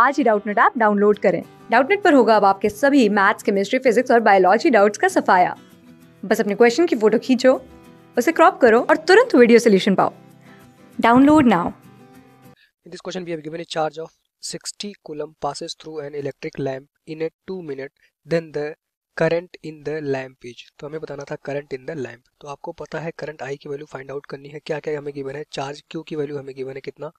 आज ही Doubtnut app download करें डाउटनेट पर होगा अब आपके सभी मैथ्स केमिस्ट्री फिजिक्स और बायोलॉजी डाउट्स का सफाया बस अपने क्वेश्चन की फोटो खींचो उसे क्रॉप करो और तुरंत वीडियो सोल्यूशन पाओ download now In this question, we have given a charge of 60 coulomb passes through an electric lamp in a 2 minute. Then the current in the lamp is तो हमें बताना था करंट इन द लैम्प तो आपको पता है current I की value find out करनी है क्या क्या हमें गिवन है चार्ज क्यू की वैल्यू हमें गिवन है कितना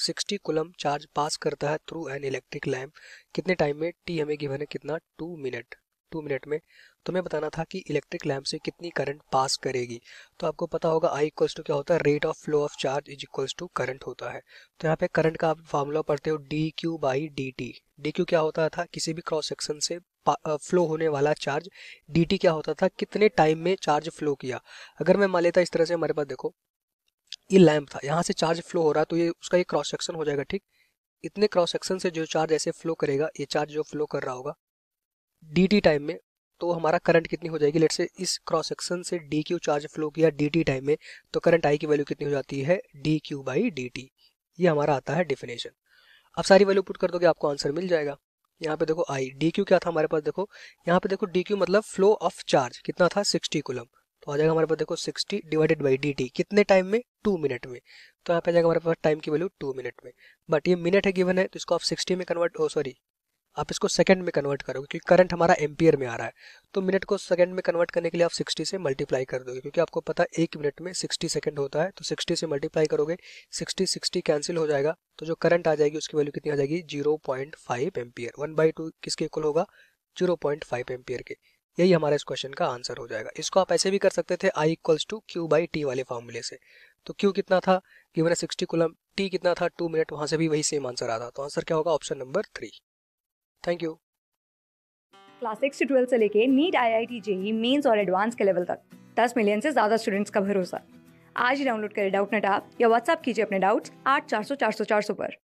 सिक्सटी कुलम चार्ज पास करता है थ्रू एन इलेक्ट्रिक लैम्प कितने टाइम में टी हमें गिवन है कितना टू मिनट टू मिनट में तुम्हें तो बताना था कि इलेक्ट्रिक लैम्प से कितनी करंट पास करेगी तो आपको पता होगा आई इक्वल्स टू क्या होता है rate of flow of charge is equals to current होता है तो यहाँ पे करंट का आप फॉर्मूला पढ़ते हो D Q by D T D Q क्या होता था किसी भी क्रॉस सेक्शन से फ्लो होने वाला चार्ज डी टी क्या होता था कितने टाइम में चार्ज फ्लो किया अगर मैं मान लेता इस तरह से हमारे पास देखो ये लैम्प था यहाँ से चार्ज फ्लो हो रहा तो ये उसका ये क्रॉस सेक्शन हो जाएगा ठीक इतने क्रॉस सेक्शन से जो चार्ज ऐसे फ्लो करेगा ये चार्ज जो फ्लो कर रहा होगा डी टाइम में तो हमारा करंट कितनी हो जाएगी लेट से इस क्रॉस सेक्शन से डी क्यू चार्ज फ्लो किया डी टी टाइम में तो करंट आई की वैल्यू कितनी हो जाती है D Q by D T ये हमारा आता है डिफिनेशन अब सारी वैल्यू पुट कर दोगे आपको आंसर मिल जाएगा यहाँ पे देखो आई डी क्यू क्या था हमारे पास देखो यहाँ पे देखो डी क्यू मतलब फ्लो ऑफ चार्ज कितना था सिक्सटी कुलम तो आ जाएगा हमारे पास देखो सिक्सटी डिवाइडेड बाई डी कितने टाइम में टू मिनट में तो यहाँ पे आ जाएगा हमारे पास टाइम की वैल्यू टू मिनट में बट ये मिनट है गिवन है तो इसको आप सिक्सटी में कन्वर्ट हो सॉरी आप इसको सेकंड में कन्वर्ट करोगे क्योंकि करंट हमारा एम्पियर में आ रहा है तो मिनट को सेकंड में कन्वर्ट करने के लिए आप 60 से मल्टीप्लाई कर दोगे क्योंकि आपको पता है एक मिनट में 60 सेकंड होता है तो 60 से मल्टीप्लाई करोगे 60 60 कैंसिल हो जाएगा तो जो करंट आ जाएगी उसकी वैल्यू कितनी आ जाएगी zero point five ampere one by two किसके इक्वल होगा जीरो पॉइंट के यही हमारा इस क्वेश्चन का आंसर हो जाएगा इसको आप ऐसे भी कर सकते थे I equals to Q by T वाले फॉर्मूले से तो क्यू कितना था गिवन है सिक्सटी कुलम टी कितना था टू मिनट वहां से भी वही सेम आंसर आता तो आंसर क्या होगा option number three thank you class six से ट्वेल्थ से लेके NEET I I T JEE mains और एडवांस के लेवल तक दस मिलियन से ज्यादा स्टूडेंट्स का भरोसा आज ही डाउनलोड करें डाउट नेट आप या व्हाट्सअप कीजिए अपने डाउट्स आठ चार सौ चार सौ चार सौ पर